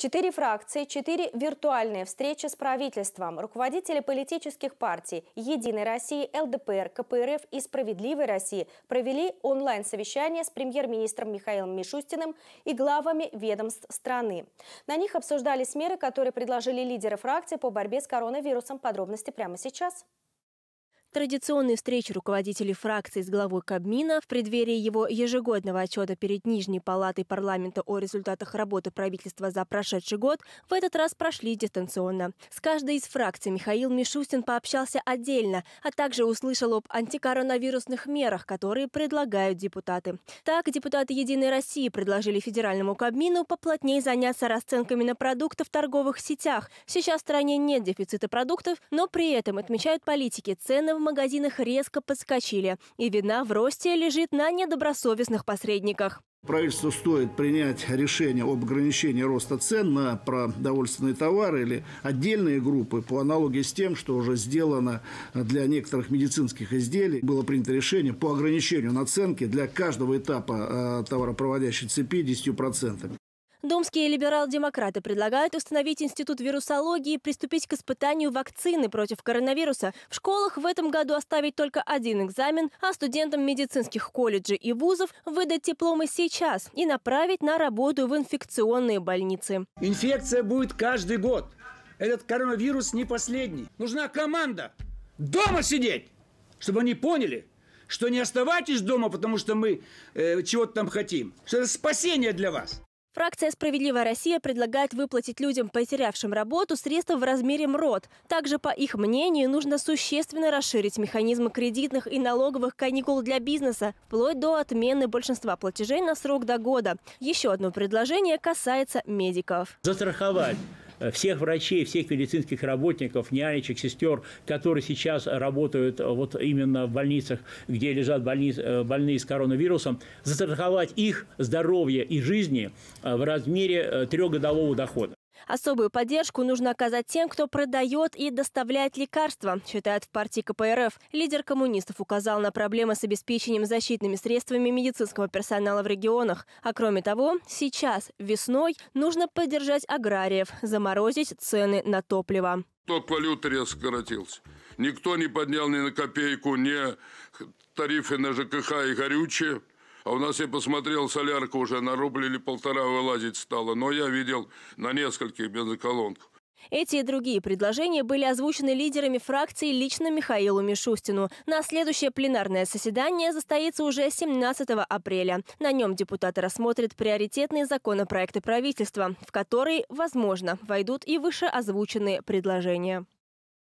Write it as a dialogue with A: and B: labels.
A: Четыре фракции, четыре виртуальные встречи с правительством. Руководители политических партий «Единой России», ЛДПР, КПРФ и «Справедливой России» провели онлайн-совещание с премьер-министром Михаилом Мишустиным и главами ведомств страны. На них обсуждались меры, которые предложили лидеры фракции по борьбе с коронавирусом. Подробности прямо сейчас.
B: Традиционной встречи руководителей фракций с главой Кабмина в преддверии его ежегодного отчета перед Нижней палатой парламента о результатах работы правительства за прошедший год в этот раз прошли дистанционно. С каждой из фракций Михаил Мишустин пообщался отдельно, а также услышал об антикоронавирусных мерах, которые предлагают депутаты. Так, депутаты «Единой России» предложили федеральному Кабмину поплотнее заняться расценками на продукты в торговых сетях. Сейчас в стране нет дефицита продуктов, но при этом, отмечают политики, цены в магазинах резко подскочили, и вина в росте лежит на недобросовестных посредниках.
C: Правительству стоит принять решение об ограничении роста цен на продовольственные товары или отдельные группы по аналогии с тем, что уже сделано для некоторых медицинских изделий. Было принято решение по ограничению наценки для каждого этапа э, товаропроводящей цепи 10%.
B: Домские либерал-демократы предлагают установить институт вирусологии и приступить к испытанию вакцины против коронавируса. В школах в этом году оставить только один экзамен, а студентам медицинских колледжей и вузов выдать дипломы сейчас и направить на работу в инфекционные
C: больницы. Инфекция будет каждый год. Этот коронавирус не последний. Нужна команда. Дома сидеть, чтобы они поняли, что не оставайтесь дома, потому что мы э, чего-то там хотим. Что это спасение для вас.
B: Фракция «Справедливая Россия» предлагает выплатить людям, потерявшим работу, средства в размере МРОД. Также, по их мнению, нужно существенно расширить механизмы кредитных и налоговых каникул для бизнеса, вплоть до отмены большинства платежей на срок до года. Еще одно предложение касается медиков.
C: Застраховать Э, всех врачей, всех медицинских работников, нянечек, сестер, которые сейчас работают э, вот именно в больницах, где лежат больни... Э, больные с коронавирусом, застраховать их здоровье и жизни в размере трехгодового дохода.
B: Особую поддержку нужно оказать тем, кто продает и доставляет лекарства, считают в партии КПРФ. Лидер коммунистов указал на проблемы с обеспечением защитными средствами медицинского персонала в регионах. А кроме того, сейчас, весной, нужно поддержать аграриев, заморозить цены на топливо.
D: Ток валюты резко сократился. Никто не поднял ни на копейку, ни тарифы на ЖКХ и горючее. А у нас, я посмотрел, солярка уже на рубль или полтора вылазить стала. Но я видел на нескольких бензоколонках.
B: Эти и другие предложения были озвучены лидерами фракции лично Михаилу Мишустину. На следующее пленарное заседание состоится уже 17 апреля. На нем депутаты рассмотрят приоритетные законопроекты правительства, в которые, возможно, войдут и выше озвученные предложения.